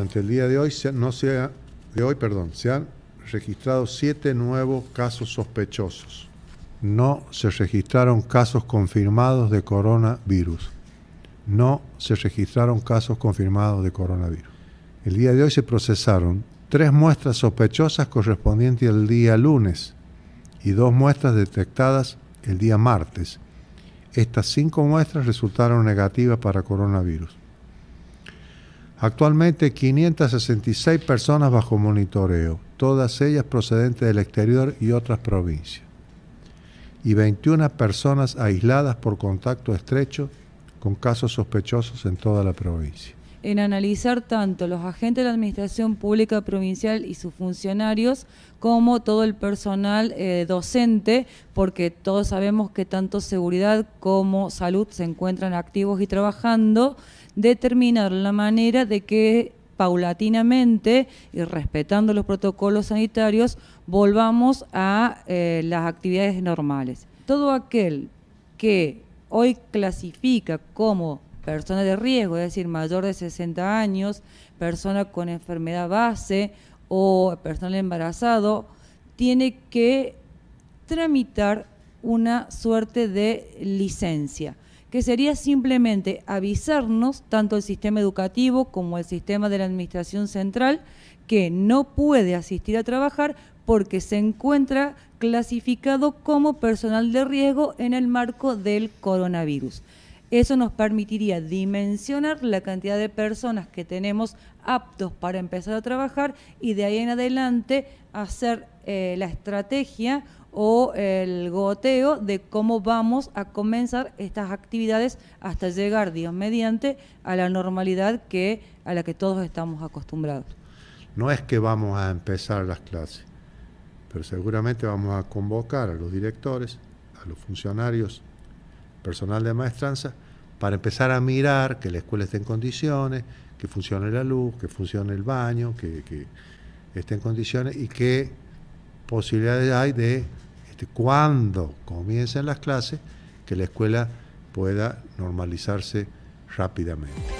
Durante el día de hoy, no se han registrado siete nuevos casos sospechosos. No se registraron casos confirmados de coronavirus. No se registraron casos confirmados de coronavirus. El día de hoy se procesaron tres muestras sospechosas correspondientes al día lunes y dos muestras detectadas el día martes. Estas cinco muestras resultaron negativas para coronavirus. Actualmente 566 personas bajo monitoreo, todas ellas procedentes del exterior y otras provincias. Y 21 personas aisladas por contacto estrecho con casos sospechosos en toda la provincia en analizar tanto los agentes de la Administración Pública Provincial y sus funcionarios como todo el personal eh, docente, porque todos sabemos que tanto seguridad como salud se encuentran activos y trabajando, determinar la manera de que paulatinamente y respetando los protocolos sanitarios volvamos a eh, las actividades normales. Todo aquel que hoy clasifica como persona de riesgo, es decir, mayor de 60 años, persona con enfermedad base o personal embarazado, tiene que tramitar una suerte de licencia, que sería simplemente avisarnos, tanto el sistema educativo como el sistema de la Administración Central, que no puede asistir a trabajar porque se encuentra clasificado como personal de riesgo en el marco del coronavirus. Eso nos permitiría dimensionar la cantidad de personas que tenemos aptos para empezar a trabajar y de ahí en adelante hacer eh, la estrategia o el goteo de cómo vamos a comenzar estas actividades hasta llegar, Dios mediante, a la normalidad que, a la que todos estamos acostumbrados. No es que vamos a empezar las clases, pero seguramente vamos a convocar a los directores, a los funcionarios personal de maestranza, para empezar a mirar que la escuela esté en condiciones, que funcione la luz, que funcione el baño, que, esté en condiciones y qué posibilidades hay de este, cuando comiencen las clases, que la escuela pueda normalizarse rápidamente.